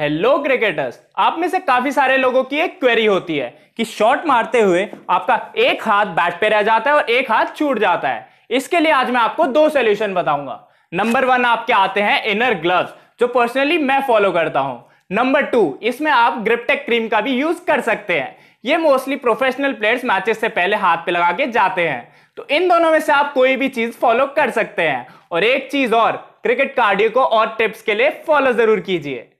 hello cricketers आप में से काफी सारे लोगों की एक क्वेरी होती है कि शॉट मारते हुए आपका एक हाथ बैट पे रह जाता है और एक हाथ छूट जाता है इसके लिए आज मैं आपको दो सोल्यूशन बताऊंगा नंबर वन आपके आते हैं इनर ग्लव जो पर्सनली मैं फॉलो करता हूं नंबर टू इसमें आप ग्रिपटेक क्रीम का भी यूज कर सकते हैं ये मोस्टली प्रोफेशनल प्लेयर्स मैचेस से पहले हाथ पे लगा के जाते हैं तो इन दोनों में से आप कोई भी चीज फॉलो कर सकते हैं और एक चीज और क्रिकेट कार्डियो को और टिप्स के लिए फॉलो जरूर कीजिए